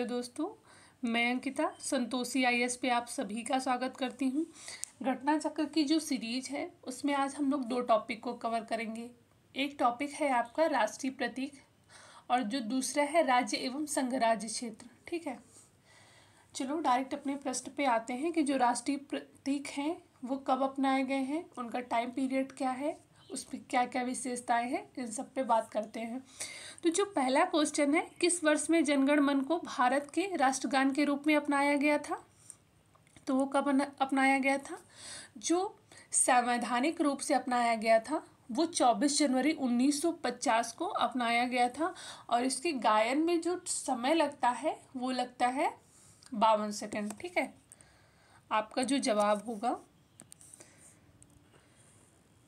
Hello दोस्तों मैं अंकिता संतोषी आई पे आप सभी का स्वागत करती हूँ घटना चक्र की जो सीरीज है उसमें आज हम लोग दो टॉपिक को कवर करेंगे एक टॉपिक है आपका राष्ट्रीय प्रतीक और जो दूसरा है राज्य एवं राज्य क्षेत्र ठीक है चलो डायरेक्ट अपने प्रश्न पे आते हैं कि जो राष्ट्रीय प्रतीक हैं वो कब अपनाए गए हैं उनका टाइम पीरियड क्या है उस पर क्या क्या विशेषताएं हैं इन सब पे बात करते हैं तो जो पहला क्वेश्चन है किस वर्ष में जनगण मन को भारत के राष्ट्रगान के रूप में अपनाया गया था तो वो कब अपनाया गया था जो संवैधानिक रूप से अपनाया गया था वो 24 जनवरी 1950 को अपनाया गया था और इसके गायन में जो समय लगता है वो लगता है बावन सेकेंड ठीक है आपका जो जवाब होगा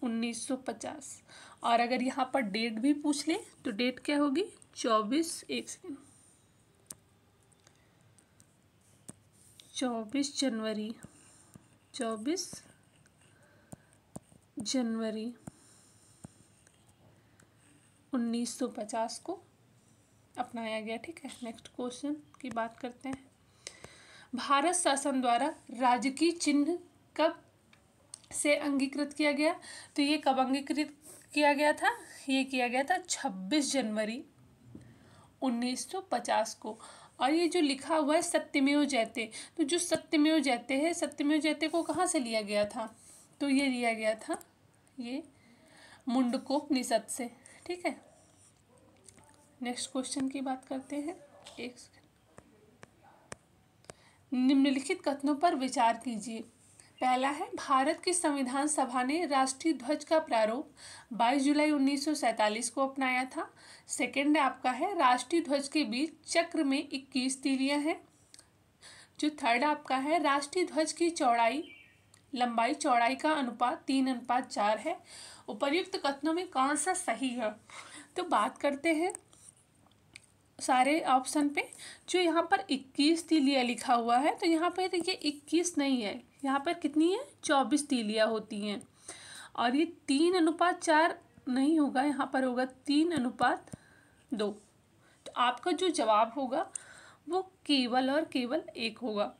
1950 और अगर यहाँ पर डेट भी पूछ ले तो डेट क्या होगी 24 एक सेकेंड चौबीस जनवरी चौबीस जनवरी 1950 को अपनाया गया ठीक है नेक्स्ट क्वेश्चन की बात करते हैं भारत शासन द्वारा राजकीय चिन्ह कब से अंगीकृत किया गया तो ये कब अंगीकृत किया गया था ये किया गया था 26 जनवरी 1950 को और ये जो लिखा हुआ है सत्यमेव जयते तो जो सत्यमेव जयते है सत्यमेव जयते को कहाँ से लिया गया था तो ये लिया गया था ये मुंडकोपनिषद से ठीक है नेक्स्ट क्वेश्चन की बात करते हैं एक निम्नलिखित कथनों पर विचार कीजिए पहला है भारत के संविधान सभा ने राष्ट्रीय ध्वज का प्रारूप 22 जुलाई 1947 को अपनाया था सेकंड आपका है राष्ट्रीय ध्वज के बीच चक्र में 21 तीलियां हैं जो थर्ड आपका है राष्ट्रीय ध्वज की चौड़ाई लंबाई चौड़ाई का अनुपात तीन अनुपात चार है उपर्युक्त कथनों में कौन सा सही है तो बात करते हैं सारे ऑप्शन पे जो यहाँ पर 21 तीलिया लिखा हुआ है तो यहाँ पर ये 21 नहीं है यहाँ पर कितनी है चौबीस तीलियाँ होती हैं और ये तीन अनुपात चार नहीं होगा यहाँ पर होगा तीन अनुपात दो तो आपका जो जवाब होगा वो केवल और केवल एक होगा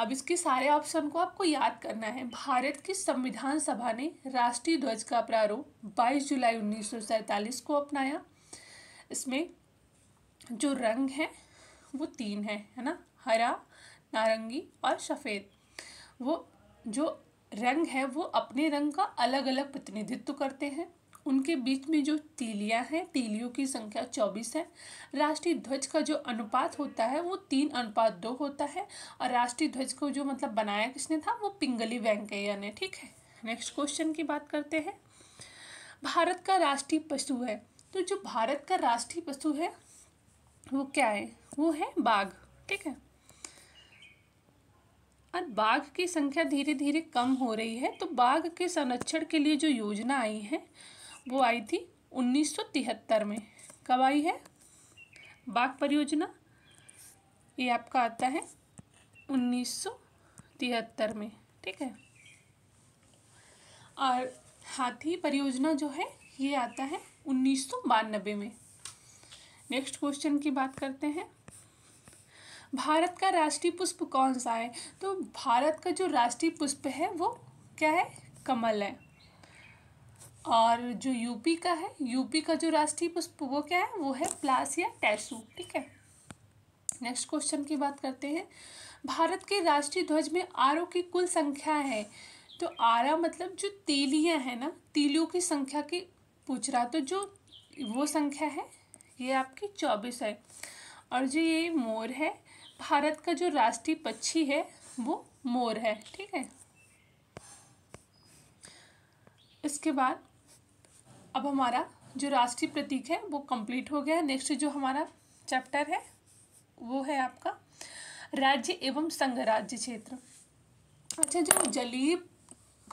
अब इसके सारे ऑप्शन को आपको याद करना है भारत की संविधान सभा ने राष्ट्रीय ध्वज का प्रारूप 22 जुलाई उन्नीस को अपनाया इसमें जो रंग है वो तीन है है ना हरा नारंगी और सफ़ेद वो जो रंग है वो अपने रंग का अलग अलग प्रतिनिधित्व करते हैं उनके बीच में जो तीलियां हैं तीलियों की संख्या चौबीस है राष्ट्रीय ध्वज का जो अनुपात होता है वो तीन अनुपात दो होता है और राष्ट्रीय ध्वज को जो मतलब बनाया किसने था वो पिंगली वेंकैया ने ठीक है नेक्स्ट क्वेश्चन की बात करते हैं भारत का राष्ट्रीय पशु है तो जो भारत का राष्ट्रीय पशु है वो क्या है वो है बाघ ठीक है और बाघ की संख्या धीरे धीरे कम हो रही है तो बाघ के संरक्षण के लिए जो योजना आई है वो आई थी 1973 में कब आई है बाघ परियोजना ये आपका आता है 1973 में ठीक है और हाथी परियोजना जो है ये आता है उन्नीस में नेक्स्ट क्वेश्चन की बात करते हैं भारत का राष्ट्रीय पुष्प कौन सा है तो भारत का जो राष्ट्रीय पुष्प है वो क्या है कमल है और जो यूपी का है यूपी का जो राष्ट्रीय पुष्प वो क्या है वो है प्लास या टैसू ठीक है नेक्स्ट क्वेश्चन की बात करते हैं भारत के राष्ट्रीय ध्वज में आरओ की कुल संख्या है तो आरा मतलब जो तीलियाँ हैं ना तीलियों की संख्या की पूछ रहा तो जो वो संख्या है ये आपकी चौबीस है और जो ये मोर है भारत का जो राष्ट्रीय पक्षी है वो मोर है ठीक है इसके बाद अब हमारा जो राष्ट्रीय प्रतीक है वो कंप्लीट हो गया नेक्स्ट जो हमारा चैप्टर है वो है आपका राज्य एवं संघ राज्य क्षेत्र अच्छा जो जलीय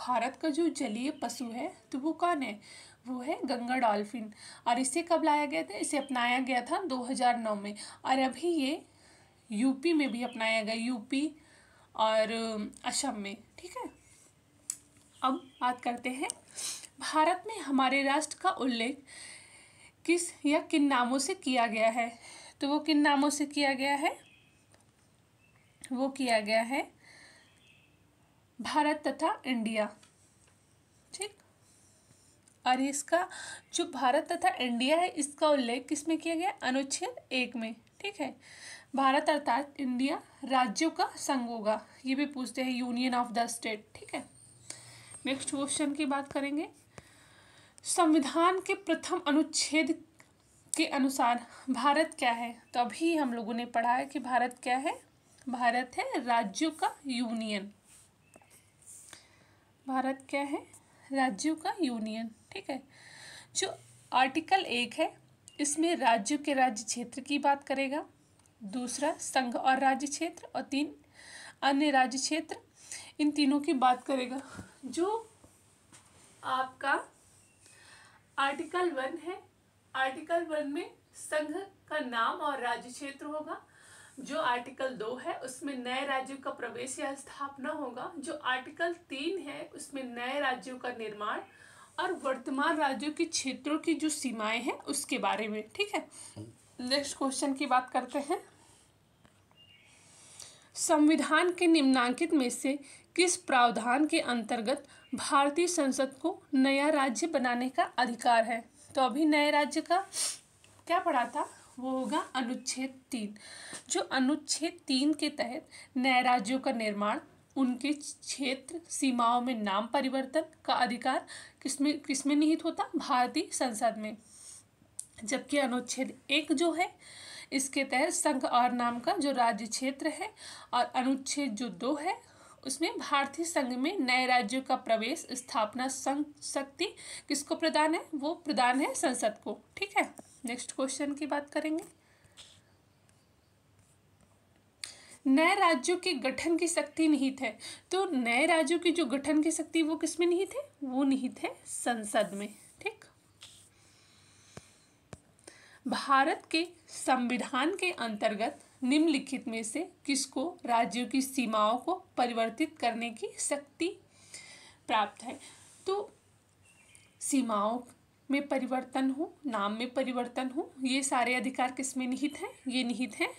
भारत का जो जलीय पशु है तो वो कौन है वो है गंगा डॉल्फिन और इसे कब लाया गया था इसे अपनाया गया था 2009 में और अभी ये यूपी में भी अपनाया गया यूपी और असम में ठीक है अब बात करते हैं भारत में हमारे राष्ट्र का उल्लेख किस या किन नामों से किया गया है तो वो किन नामों से किया गया है वो किया गया है भारत तथा इंडिया ठीक और इसका जो भारत तथा इंडिया है इसका उल्लेख किस में किया गया अनुच्छेद एक में ठीक है भारत अर्थात इंडिया राज्यों का संघ होगा ये भी पूछते हैं यूनियन ऑफ द स्टेट ठीक है नेक्स्ट क्वेश्चन की बात करेंगे संविधान के प्रथम अनुच्छेद के अनुसार भारत क्या है तो अभी हम लोगों ने पढ़ा है कि भारत क्या है भारत है राज्यों का यूनियन भारत क्या है राज्यों का यूनियन ठीक है जो आर्टिकल एक है इसमें राज्यों के राज्य क्षेत्र की बात करेगा दूसरा संघ और राज्य क्षेत्र और तीन अन्य राज्य क्षेत्र इन तीनों की बात करेगा जो आपका आर्टिकल वन है आर्टिकल वन में संघ का नाम और राज्य क्षेत्र होगा जो आर्टिकल दो है उसमें नए राज्यों का प्रवेश या स्थापना होगा जो आर्टिकल तीन है उसमें नए राज्यों का निर्माण और वर्तमान राज्यों के क्षेत्रों की जो सीमाएं हैं उसके बारे में ठीक है नेक्स्ट हम्म। क्वेश्चन की बात करते हैं संविधान के निम्नांकित में से किस प्रावधान के अंतर्गत भारतीय संसद को नया राज्य बनाने का अधिकार है तो अभी नए राज्य का क्या पढ़ा था वो होगा अनुच्छेद तीन जो अनुच्छेद तीन के तहत नए राज्यों का निर्माण उनके क्षेत्र सीमाओं में नाम परिवर्तन का अधिकार किसमें किसमें निहित होता भारतीय संसद में जबकि अनुच्छेद एक जो है इसके तहत संघ और नाम का जो राज्य क्षेत्र है और अनुच्छेद जो दो है उसमें भारतीय संघ में नए राज्यों का प्रवेश स्थापना संघ शक्ति किसको प्रदान है वो प्रदान है संसद को ठीक है नेक्स्ट क्वेश्चन की बात करेंगे नए राज्यों के गठन की शक्ति निहित है तो नए राज्यों की जो गठन की शक्ति वो किसमें निहित है वो निहित है संसद में भारत के संविधान के अंतर्गत निम्नलिखित में से किसको राज्यों की सीमाओं को परिवर्तित करने की शक्ति प्राप्त है तो सीमाओं में परिवर्तन हो नाम में परिवर्तन हो ये सारे अधिकार किस में निहित हैं ये निहित हैं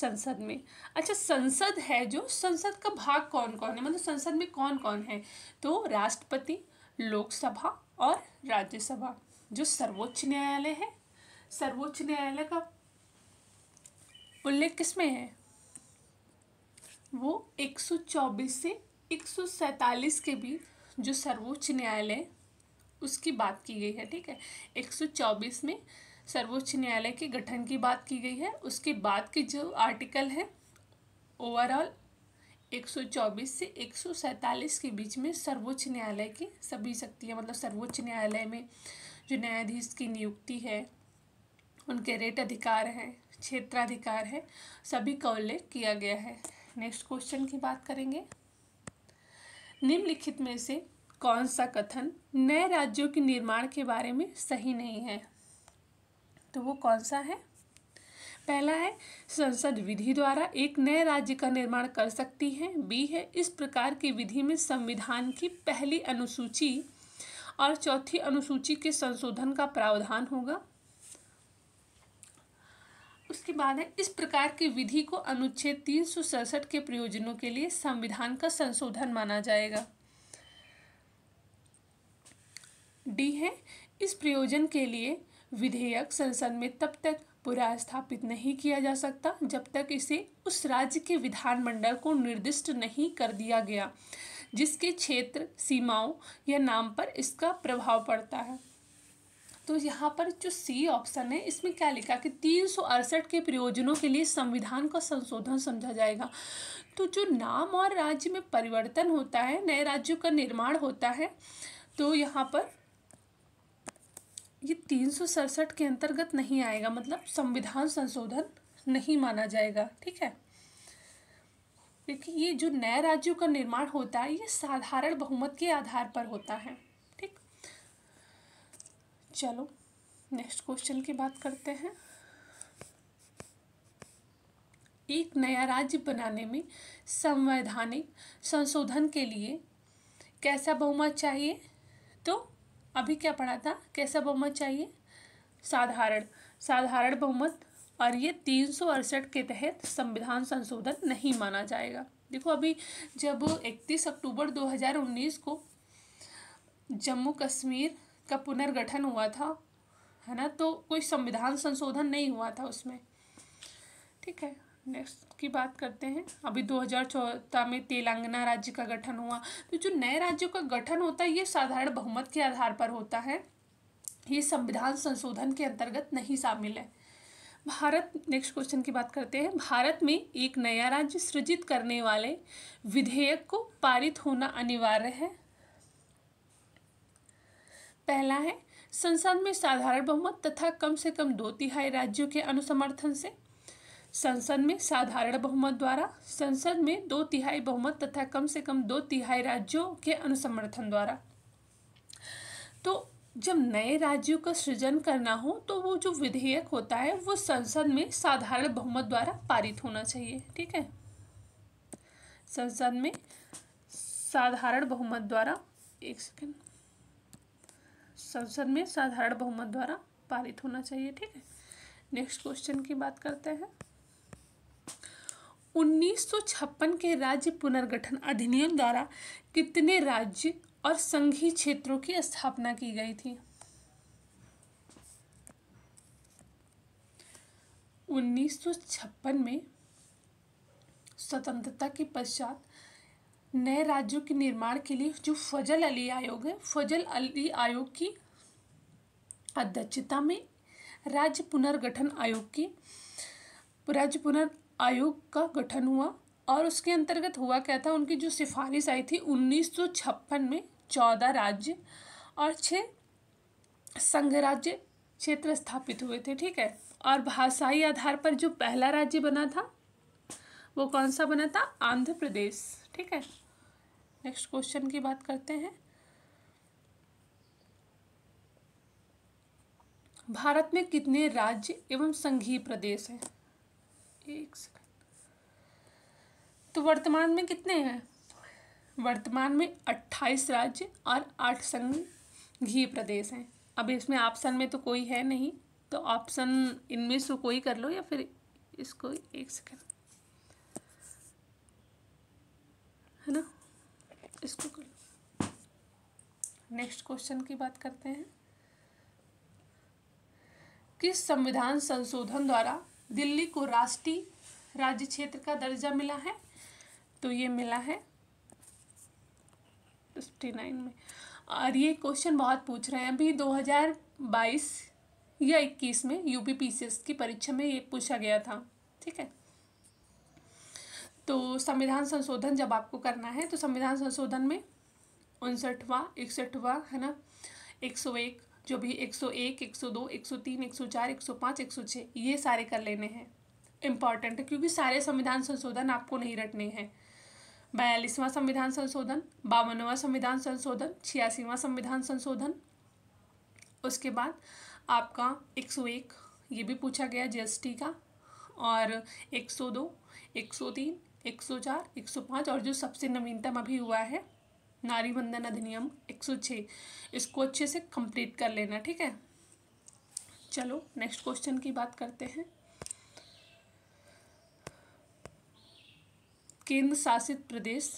संसद में अच्छा संसद है जो संसद का भाग कौन कौन है मतलब संसद में कौन कौन है तो राष्ट्रपति लोकसभा और राज्यसभा जो सर्वोच्च न्यायालय है सर्वोच्च न्यायालय का उल्लेख किसमें है वो 124 से 147 के बीच जो सर्वोच्च न्यायालय उसकी बात की गई है ठीक है 124 में सर्वोच्च न्यायालय के गठन की बात की गई है उसके बाद के जो आर्टिकल है ओवरऑल 124 से 147 के बीच में सर्वोच्च न्यायालय की सभी शक्तियाँ मतलब सर्वोच्च न्यायालय में जो न्यायाधीश की नियुक्ति है उनके रेट अधिकार हैं क्षेत्राधिकार है सभी का उल्लेख किया गया है नेक्स्ट क्वेश्चन की बात करेंगे निम्नलिखित में से कौन सा कथन नए राज्यों के निर्माण के बारे में सही नहीं है तो वो कौन सा है पहला है संसद विधि द्वारा एक नए राज्य का निर्माण कर सकती है बी है इस प्रकार की विधि में संविधान की पहली अनुसूची और चौथी अनुसूची के संशोधन का प्रावधान होगा उसके बाद है इस प्रकार की विधि को अनुच्छेद तीन सौ सड़सठ के प्रयोजनों के लिए संविधान का संशोधन माना जाएगा डी है इस प्रयोजन के लिए विधेयक संसद में तब तक स्थापित नहीं किया जा सकता जब तक इसे उस राज्य के विधानमंडल को निर्दिष्ट नहीं कर दिया गया जिसके क्षेत्र सीमाओं या नाम पर इसका प्रभाव पड़ता है तो यहाँ पर जो सी ऑप्शन है इसमें क्या लिखा कि तीन के प्रयोजनों के लिए संविधान का संशोधन समझा जाएगा तो जो नाम और राज्य में परिवर्तन होता है नए राज्यों का निर्माण होता है तो यहाँ पर ये तीन के अंतर्गत नहीं आएगा मतलब संविधान संशोधन नहीं माना जाएगा ठीक है क्योंकि ये जो नए राज्यों का निर्माण होता है ये साधारण बहुमत के आधार पर होता है ठीक चलो नेक्स्ट क्वेश्चन की बात करते हैं एक नया राज्य बनाने में संवैधानिक संशोधन के लिए कैसा बहुमत चाहिए तो अभी क्या पढ़ा था कैसा बहुमत चाहिए साधारण साधारण बहुमत और ये तीन के तहत संविधान संशोधन नहीं माना जाएगा देखो अभी जब 31 अक्टूबर 2019 को जम्मू कश्मीर का पुनर्गठन हुआ था है ना तो कोई संविधान संशोधन नहीं हुआ था उसमें ठीक है नेक्स्ट की बात करते हैं अभी दो चौदह में तेलंगाना राज्य का गठन हुआ तो जो नए राज्यों का गठन होता है ये साधारण बहुमत के आधार पर होता है ये संविधान संशोधन के अंतर्गत नहीं शामिल है भारत नेक्स्ट क्वेश्चन की बात करते हैं भारत में एक नया राज्य सृजित करने वाले विधेयक को पारित होना अनिवार्य है पहला है संसद में साधारण बहुमत तथा कम से कम दो तिहाई राज्यों के अनुसमर्थन से संसद में साधारण बहुमत द्वारा संसद में दो तिहाई बहुमत तथा कम से कम दो तिहाई राज्यों के अनुसमर्थन द्वारा तो जब नए राज्यों का सृजन करना हो तो वो जो विधेयक होता है वो संसद में साधारण बहुमत द्वारा पारित होना चाहिए ठीक है संसद में साधारण बहुमत द्वारा एक सेकेंड संसद में साधारण बहुमत द्वारा पारित होना चाहिए ठीक है नेक्स्ट क्वेश्चन की बात करते हैं 1956 के राज्य पुनर्गठन अधिनियम द्वारा कितने राज्य और संघी क्षेत्रों की स्थापना की गई थी 1956 में स्वतंत्रता के पश्चात नए राज्यों के निर्माण के लिए जो फजल अली आयोग है फजल अली आयोग की अध्यक्षता में राज्य पुनर्गठन आयोग की राज्य पुनर् आयोग का गठन हुआ और उसके अंतर्गत हुआ क्या था उनकी जो सिफारिश आई थी 1956 में चौदह राज्य और छः संघ राज्य क्षेत्र स्थापित हुए थे ठीक है और भाषाई आधार पर जो पहला राज्य बना था वो कौन सा बना था आंध्र प्रदेश ठीक है नेक्स्ट क्वेश्चन की बात करते हैं भारत में कितने राज्य एवं संघीय प्रदेश हैं एक सेकंड तो वर्तमान में कितने हैं वर्तमान में 28 राज्य और संघ संघीय प्रदेश हैं अब इसमें ऑप्शन में तो कोई है नहीं तो ऑप्शन इनमें से कोई कर लो या फिर इसको एक सेकेंड है ना इसको कर लो नेक्स्ट क्वेश्चन की बात करते हैं किस संविधान संशोधन द्वारा दिल्ली को राष्ट्रीय राज्य क्षेत्र का दर्जा मिला है तो ये मिला है फिफ्टी नाइन में और ये क्वेश्चन बहुत पूछ रहे हैं अभी दो हज़ार बाईस या इक्कीस में यूपी की परीक्षा में ये पूछा गया था ठीक है तो संविधान संशोधन जब आपको करना है तो संविधान संशोधन में उनसठवा इकसठवा है ना एक सौ एक जो भी एक सौ एक एक सौ दो एक सौ तीन एक सौ चार एक सौ पाँच एक सौ छः ये सारे कर लेने हैं इम्पॉर्टेंट है क्योंकि सारे संविधान संशोधन आपको नहीं रटने हैं बयालीसवां संविधान संशोधन बावनवा संविधान संशोधन छियासीवा संविधान संशोधन उसके बाद आपका एक सौ एक ये भी पूछा गया जीएसटी का और एक सौ दो एक सौ तीन एक सौ चार एक सौ पाँच और जो सबसे नवीनतम अभी हुआ है नारी बंधन अधिनियम एक सौ छः इसको अच्छे से कंप्लीट कर लेना ठीक है चलो नेक्स्ट क्वेश्चन की बात करते हैं केंद्र शासित प्रदेश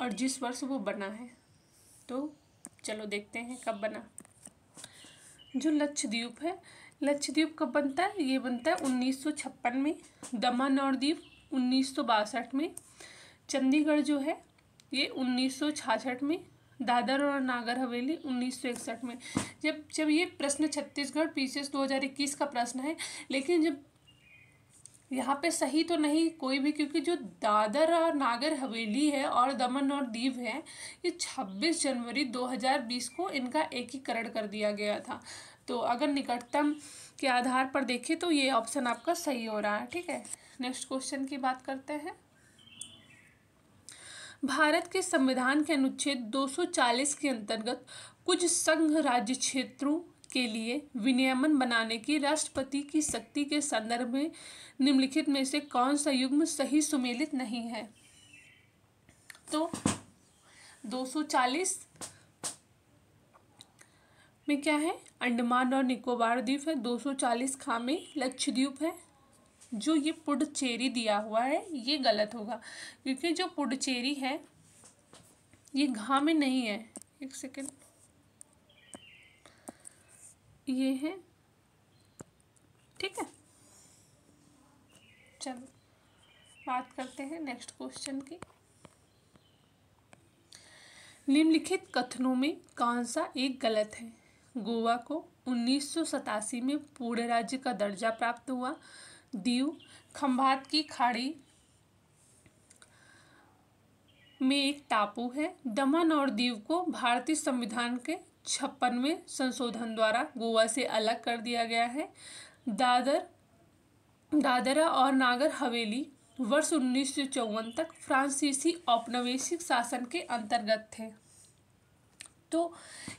और जिस वर्ष वो बना है तो चलो देखते हैं कब बना जो लक्षद्वीप है लक्षद्वीप कब बनता है ये बनता है छप्पन में दमन और द्वीप उन्नीस में चंडीगढ़ जो है ये उन्नीस में दादर और नागर हवेली इकसठ में जब जब ये प्रश्न छत्तीसगढ़ पीसीएस 2021 का प्रश्न है लेकिन जब यहाँ पे सही तो नहीं कोई भी क्योंकि जो दादर और नागर हवेली है और दमन और दीव है ये 26 जनवरी 2020 को इनका एकीकरण कर दिया गया था तो अगर निकटतम के आधार पर देखें तो ये ऑप्शन आपका सही हो रहा है ठीक है नेक्स्ट क्वेश्चन की बात करते हैं भारत के संविधान के अनुच्छेद 240 के अंतर्गत कुछ संघ राज्य क्षेत्रों के लिए विनियमन बनाने की राष्ट्रपति की शक्ति के संदर्भ में निम्नलिखित में से कौन सा युग्म सही सुमेलित नहीं है तो 240 में क्या है अंडमान और निकोबार द्वीप है 240 खामे लक्षद्वीप है जो ये पुडुचेरी दिया हुआ है ये गलत होगा क्योंकि जो पुडुचेरी है ये घा में नहीं है एक सेकेंड ये है ठीक है चलो बात करते हैं नेक्स्ट क्वेश्चन की निम्नलिखित कथनों में कौन सा एक गलत है गोवा को उन्नीस में पूर्ण राज्य का दर्जा प्राप्त हुआ दीव खंभात की खाड़ी में एक टापू है दमन और दीव को भारतीय संविधान के छप्पनवें संशोधन द्वारा गोवा से अलग कर दिया गया है दादर दादरा और नागर हवेली वर्ष उन्नीस तक फ्रांसीसी औपनिवेशिक शासन के अंतर्गत थे तो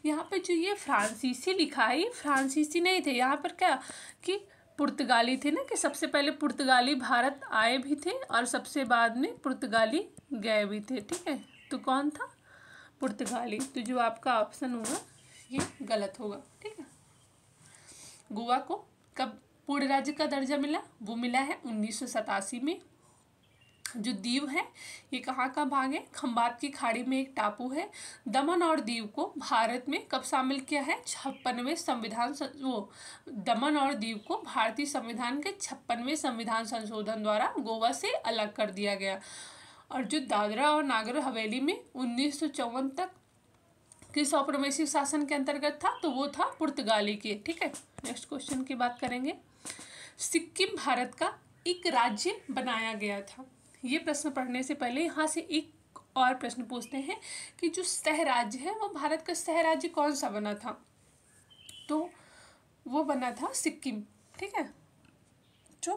यहाँ पे जो ये फ्रांसीसी लिखा है फ्रांसीसी नहीं थे यहाँ पर क्या कि पुर्तगाली थे ना कि सबसे पहले पुर्तगाली भारत आए भी थे और सबसे बाद में पुर्तगाली गए भी थे ठीक है तो कौन था पुर्तगाली तो जो आपका ऑप्शन होगा ये गलत होगा ठीक है गोवा को कब पूर्ण राज्य का दर्जा मिला वो मिला है उन्नीस में जो दीव है ये कहाँ का भाग है खम्बात की खाड़ी में एक टापू है दमन और दीव को भारत में कब शामिल किया है छप्पनवे संविधान वो दमन और दीव को भारतीय संविधान के छप्पनवे संविधान संशोधन द्वारा गोवा से अलग कर दिया गया और जो दादरा और नागर हवेली में उन्नीस तक किस ऑप्रोमेसिव शासन के अंतर्गत था तो वो था पुर्तगाली के ठीक है नेक्स्ट क्वेश्चन की बात करेंगे सिक्किम भारत का एक राज्य बनाया गया था ये प्रश्न पढ़ने से पहले यहाँ से एक और प्रश्न पूछते हैं कि जो सह राज्य है वो भारत का सह राज्य कौन सा बना था तो वो बना था सिक्किम ठीक है जो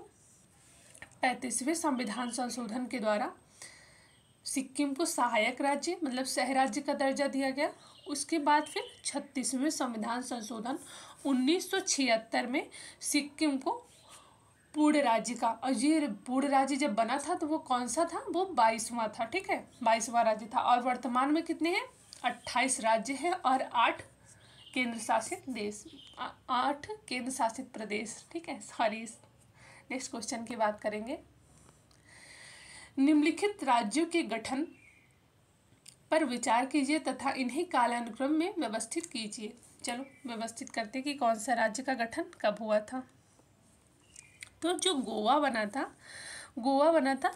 पैंतीसवें संविधान संशोधन के द्वारा सिक्किम को सहायक राज्य मतलब सह राज्य का दर्जा दिया गया उसके बाद फिर छत्तीसवें संविधान संशोधन 1976 में सिक्किम को पूर्ण राज्य का और ये पूर्ण राज्य जब बना था तो वो कौन सा था वो बाईसवां था ठीक है बाईसवां राज्य था और वर्तमान में कितने हैं अट्ठाईस राज्य हैं और आठ केंद्र शासित देश आठ केंद्र शासित प्रदेश ठीक है सॉरी नेक्स्ट क्वेश्चन की बात करेंगे निम्नलिखित राज्यों के गठन पर विचार कीजिए तथा इन्हें कालानुक्रम में व्यवस्थित कीजिए चलो व्यवस्थित करते कि कौन सा राज्य का गठन कब हुआ था तो जो गोवा बना था गोवा बना था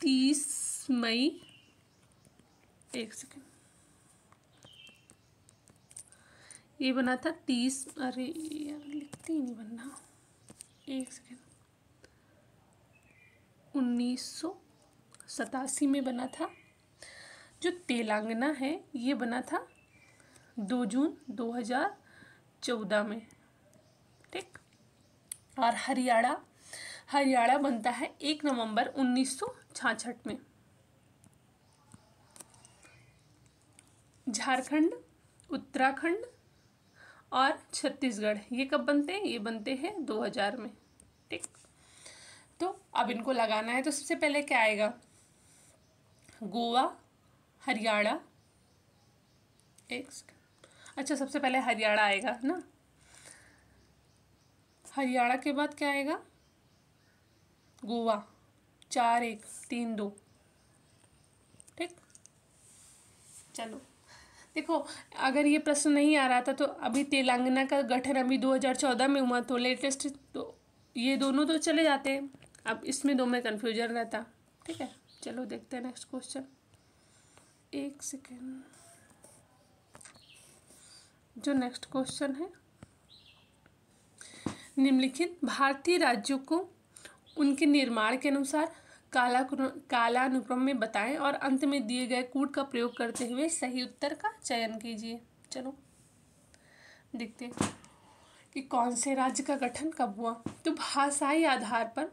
तीस मई एक सेकेंड ये बना था तीस अरे यार लिखते ही नहीं बनना एक सेकेंड उन्नीस सौ सतासी में बना था जो तेलंगाना है ये बना था दो जून 2014 में ठीक और हरियाणा हरियाणा बनता है एक नवंबर उन्नीस में झारखंड उत्तराखंड और छत्तीसगढ़ ये कब बनते हैं ये बनते हैं 2000 में ठीक तो अब इनको लगाना है तो सबसे पहले क्या आएगा गोवा हरियाणा एक अच्छा सबसे पहले हरियाणा आएगा ना हरियाणा के बाद क्या आएगा गोवा चार एक तीन दो ठीक चलो देखो अगर ये प्रश्न नहीं आ रहा था तो अभी तेलंगाना का गठन अभी 2014 में हुआ तो लेटेस्ट तो ये दोनों तो चले जाते हैं अब इसमें दो में कन्फ्यूजन रहता ठीक है चलो देखते हैं नेक्स्ट क्वेश्चन एक सेकेंड जो नेक्स्ट क्वेश्चन है निम्नलिखित भारतीय राज्यों को उनके निर्माण के अनुसार काला कालानुक्रम में बताएं और अंत में दिए गए कूट का प्रयोग करते हुए सही उत्तर का चयन कीजिए चलो देखते हैं कि कौन से राज्य का गठन कब हुआ तो भाषाई आधार पर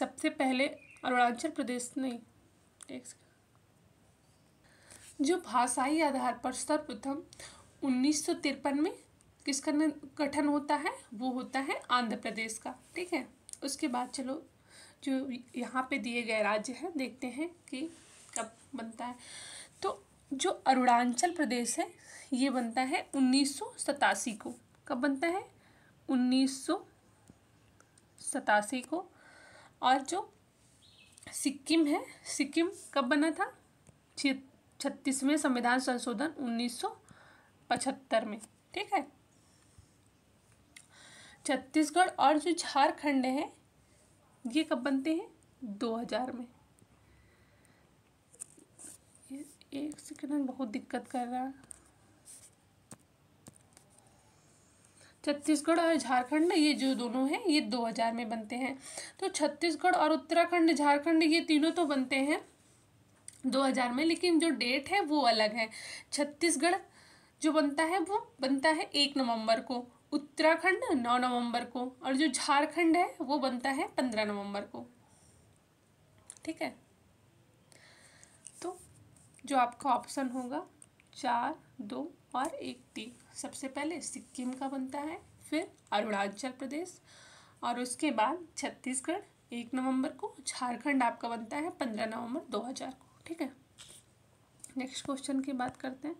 सबसे पहले अरुणाचल प्रदेश नहीं स्टेट्स जो भाषाई आधार पर सर्वप्रथम उन्नीस में किसका गठन होता है वो होता है आंध्र प्रदेश का ठीक है उसके बाद चलो जो यहाँ पे दिए गए राज्य हैं देखते हैं कि कब बनता है तो जो अरुणाचल प्रदेश है ये बनता है उन्नीस को कब बनता है उन्नीस को और जो सिक्किम है सिक्किम कब बना था छत्तीसवें संविधान संशोधन उन्नीस पचहत्तर में ठीक है छत्तीसगढ़ और जो झारखंड है ये कब बनते हैं दो हजार में एक सेकेंड बहुत दिक्कत कर रहा है छत्तीसगढ़ और झारखंड ये जो दोनों हैं ये दो हजार में बनते हैं तो छत्तीसगढ़ और उत्तराखंड झारखंड ये तीनों तो बनते हैं दो हजार में लेकिन जो डेट है वो अलग है छत्तीसगढ़ जो बनता है वो बनता है एक नवंबर को उत्तराखंड नौ नवंबर को और जो झारखंड है वो बनता है पंद्रह नवंबर को ठीक है तो जो आपका ऑप्शन होगा चार दो और एक तीन सबसे पहले सिक्किम का बनता है फिर अरुणाचल प्रदेश और उसके बाद छत्तीसगढ़ एक नवंबर को झारखंड आपका बनता है पंद्रह नवंबर दो हज़ार को ठीक है नेक्स्ट क्वेश्चन की बात करते हैं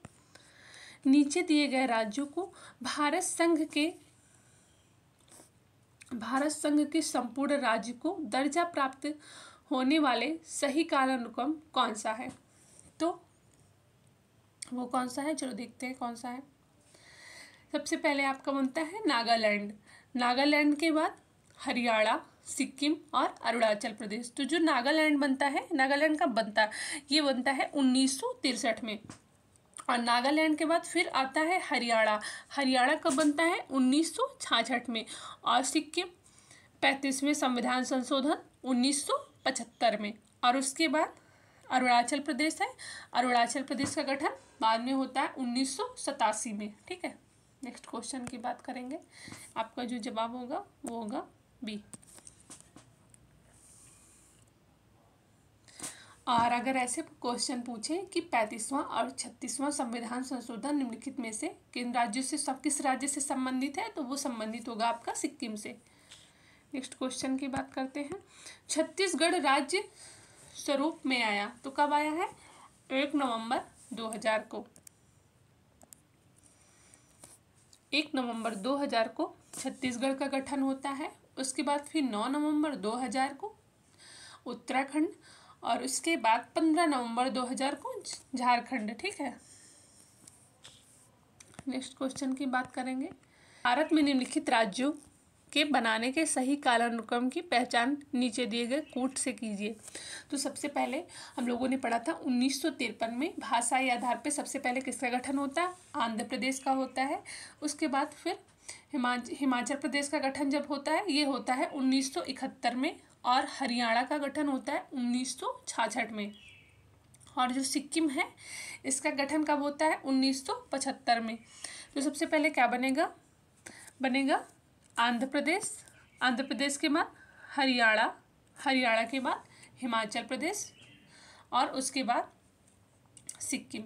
नीचे दिए गए राज्यों को भारत संघ के भारत संघ के संपूर्ण राज्य को दर्जा प्राप्त होने वाले सही कालानुक्रम कौन सा है वो कौन सा है चलो देखते हैं कौन सा है सबसे पहले आपका बनता है नागालैंड नागालैंड के बाद हरियाणा सिक्किम और अरुणाचल प्रदेश तो जो नागालैंड बनता है नागालैंड का बनता ये बनता है उन्नीस में और नागालैंड के बाद फिर आता है हरियाणा हरियाणा कब बनता है उन्नीस में और सिक्किम पैंतीसवें संविधान संशोधन 1975 में और उसके बाद अरुणाचल प्रदेश है अरुणाचल प्रदेश का गठन बाद में होता है उन्नीस में ठीक है नेक्स्ट क्वेश्चन की बात करेंगे आपका जो जवाब होगा वो होगा बी और अगर ऐसे क्वेश्चन पूछे कि पैंतीसवां और छत्तीसवां संविधान संशोधन निम्नलिखित में से किन राज्यों से सब किस राज्य से संबंधित है तो वो संबंधित होगा आपका सिक्किम से नेक्स्ट क्वेश्चन की बात करते हैं छत्तीसगढ़ राज्य स्वरूप में आया तो कब आया है एक नवंबर 2000 को एक नवंबर 2000 को छत्तीसगढ़ का गठन होता है उसके बाद फिर 9 नवंबर 2000 को उत्तराखंड और उसके बाद 15 नवंबर 2000 को झारखंड ठीक है नेक्स्ट क्वेश्चन की बात करेंगे भारत में निम्नलिखित राज्यों के बनाने के सही कालानुक्रम की पहचान नीचे दिए गए कोट से कीजिए तो सबसे पहले हम लोगों ने पढ़ा था उन्नीस में भाषाई आधार पर सबसे पहले किसका गठन होता है आंध्र प्रदेश का होता है उसके बाद फिर हिमाच हिमाचल प्रदेश का गठन जब होता है ये होता है उन्नीस में और हरियाणा का गठन होता है उन्नीस में और जो सिक्किम है इसका गठन कब होता है उन्नीस में तो सबसे पहले क्या बनेगा बनेगा आंध्र प्रदेश आंध्र प्रदेश के बाद हरियाणा हरियाणा के बाद हिमाचल प्रदेश और उसके बाद सिक्किम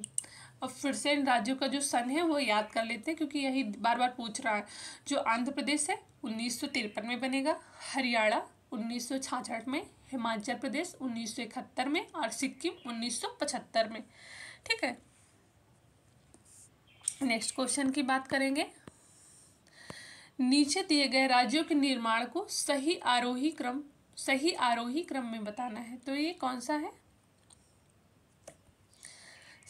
और फिर से इन राज्यों का जो सन है वो याद कर लेते हैं क्योंकि यही बार बार पूछ रहा है जो आंध्र प्रदेश है उन्नीस सौ तिरपन में बनेगा हरियाणा उन्नीस सौ छाछठ में हिमाचल प्रदेश उन्नीस सौ इकहत्तर में और सिक्किम उन्नीस सौ पचहत्तर में ठीक है नेक्स्ट क्वेश्चन की बात करेंगे नीचे दिए गए राज्यों के निर्माण को सही आरोही क्रम सही आरोही क्रम में बताना है तो ये कौन सा है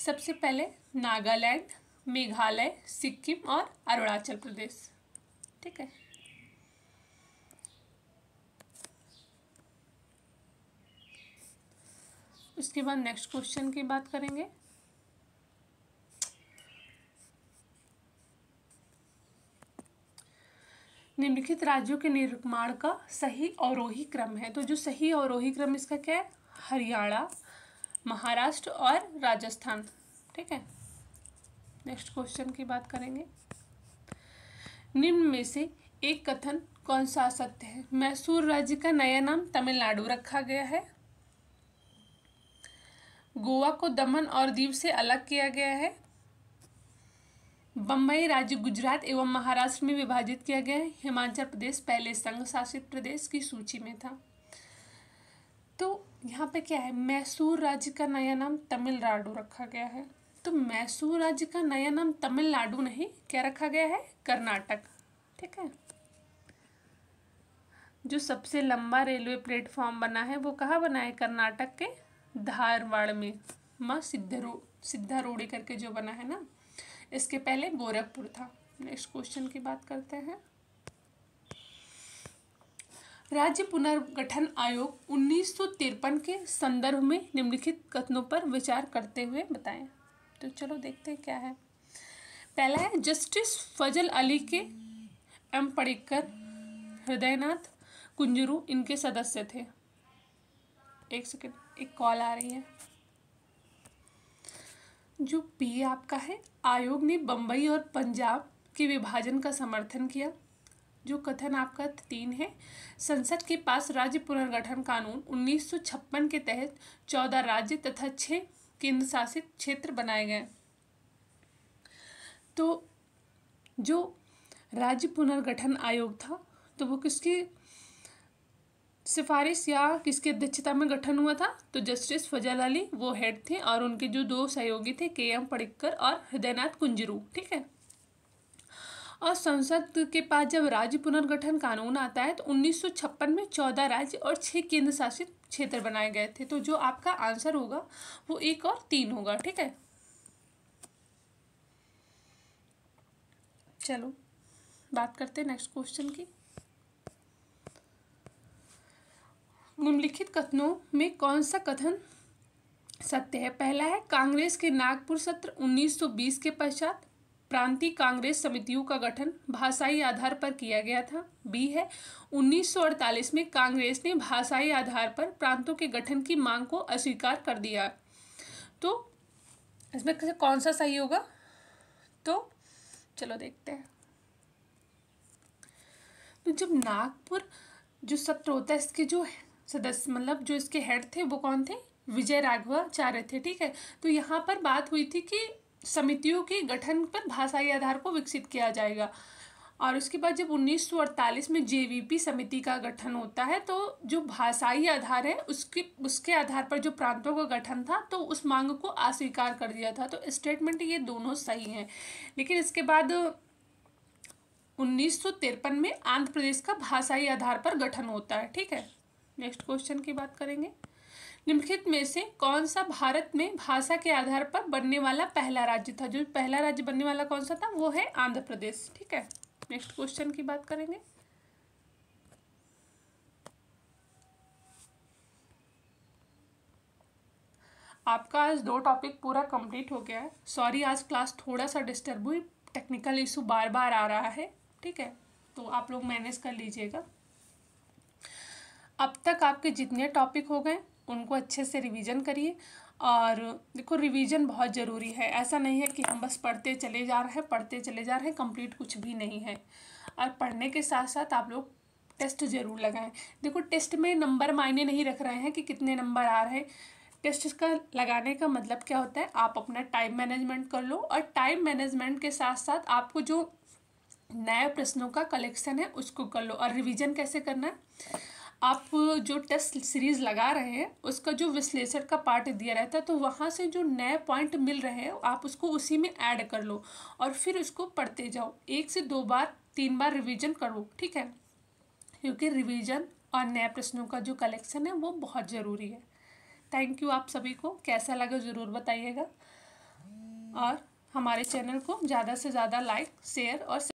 सबसे पहले नागालैंड मेघालय सिक्किम और अरुणाचल प्रदेश ठीक है उसके बाद नेक्स्ट क्वेश्चन की बात करेंगे निम्नलिखित राज्यों के निर्माण का सही अवरोही क्रम है तो जो सही अवरोही क्रम इसका क्या है हरियाणा महाराष्ट्र और राजस्थान ठीक है नेक्स्ट क्वेश्चन की बात करेंगे निम्न में से एक कथन कौन सा सत्य है मैसूर राज्य का नया नाम तमिलनाडु रखा गया है गोवा को दमन और दीव से अलग किया गया है बम्बई राज्य गुजरात एवं महाराष्ट्र में विभाजित किया गया है हिमाचल प्रदेश पहले संघ शासित प्रदेश की सूची में था तो यहाँ पे क्या है मैसूर राज्य का नया नाम तमिलनाडु रखा गया है तो मैसूर राज्य का नया नाम तमिलनाडु नहीं क्या रखा गया है कर्नाटक ठीक है जो सबसे लंबा रेलवे प्लेटफॉर्म बना है वो कहाँ बना है कर्नाटक के धारवाड़ में माँ सिद्धरो सिद्धारूढ़ी करके जो बना है ना इसके पहले गोरखपुर था नेक्स्ट क्वेश्चन की बात करते हैं राज्य पुनर्गठन आयोग उन्नीस के संदर्भ में निम्नलिखित कथनों पर विचार करते हुए बताएं तो चलो देखते हैं क्या है पहला है जस्टिस फजल अली के एम पड़िक्कर हृदयनाथ कुंजरू इनके सदस्य थे एक सेकेंड एक कॉल आ रही है जो पी आपका है आयोग ने बंबई और पंजाब के विभाजन का समर्थन किया जो कथन आपका तीन है संसद के पास राज्य पुनर्गठन कानून 1956 के तहत चौदह राज्य तथा छह केंद्र शासित क्षेत्र बनाए गए तो जो राज्य पुनर्गठन आयोग था तो वो किसके सिफारिश या किसकी अध्यक्षता में गठन हुआ था तो जस्टिस फजल अली वो हेड थे और उनके जो दो सहयोगी थे के एम पड़िक्कर और हृदयनाथ कुंजरू ठीक है और संसद के पास जब राज्य पुनर्गठन कानून आता है तो 1956 में 14 राज्य और 6 केंद्र शासित क्षेत्र बनाए गए थे तो जो आपका आंसर होगा वो एक और तीन होगा ठीक है चलो बात करते हैं नेक्स्ट क्वेश्चन की निम्नलिखित कथनों में कौन सा कथन सत्य है पहला है कांग्रेस के नागपुर सत्र 1920 के पश्चात प्रांतीय कांग्रेस समितियों का गठन भाषाई आधार पर किया गया था बी है 1948 में कांग्रेस ने भाषाई आधार पर प्रांतों के गठन की मांग को अस्वीकार कर दिया तो इसमें कौन सा सही होगा तो चलो देखते हैं तो जब नागपुर जो सत्र होता है इसके जो सदस्य मतलब जो इसके हेड थे वो कौन थे विजय राघवाचार्य थे ठीक है तो यहाँ पर बात हुई थी कि समितियों के गठन पर भाषाई आधार को विकसित किया जाएगा और उसके बाद जब 1948 में जे समिति का गठन होता है तो जो भाषाई आधार है उसके उसके आधार पर जो प्रांतों का गठन था तो उस मांग को अस्वीकार कर दिया था तो स्टेटमेंट ये दोनों सही हैं लेकिन इसके बाद उन्नीस में आंध्र प्रदेश का भाषाई आधार पर गठन होता है ठीक है नेक्स्ट क्वेश्चन की बात करेंगे निम्नलिखित में से कौन सा भारत में भाषा के आधार पर बनने वाला पहला राज्य था जो पहला राज्य बनने वाला कौन सा था वो है आंध्र प्रदेश ठीक है नेक्स्ट क्वेश्चन की बात करेंगे आपका आज दो टॉपिक पूरा कंप्लीट हो गया है सॉरी आज क्लास थोड़ा सा डिस्टर्ब हुई टेक्निकल इशू बार बार आ रहा है ठीक है तो आप लोग मैनेज कर लीजिएगा अब तक आपके जितने टॉपिक हो गए उनको अच्छे से रिवीजन करिए और देखो रिवीजन बहुत ज़रूरी है ऐसा नहीं है कि हम बस पढ़ते चले जा रहे हैं पढ़ते चले जा रहे हैं कंप्लीट कुछ भी नहीं है और पढ़ने के साथ साथ आप लोग टेस्ट ज़रूर लगाएं देखो टेस्ट में नंबर मायने नहीं रख रहे हैं कि कितने नंबर आ रहे हैं टेस्ट का लगाने का मतलब क्या होता है आप अपना टाइम मैनेजमेंट कर लो और टाइम मैनेजमेंट के साथ साथ आपको जो नए प्रश्नों का कलेक्शन है उसको कर लो और रिवीजन कैसे करना है आप जो टेस्ट सीरीज़ लगा रहे हैं उसका जो विश्लेषण का पार्ट दिया रहता है तो वहाँ से जो नए पॉइंट मिल रहे हैं आप उसको उसी में ऐड कर लो और फिर उसको पढ़ते जाओ एक से दो बार तीन बार रिवीजन करो ठीक है क्योंकि रिवीजन और नए प्रश्नों का जो कलेक्शन है वो बहुत ज़रूरी है थैंक यू आप सभी को कैसा लगा ज़रूर बताइएगा और हमारे चैनल को ज़्यादा से ज़्यादा लाइक शेयर और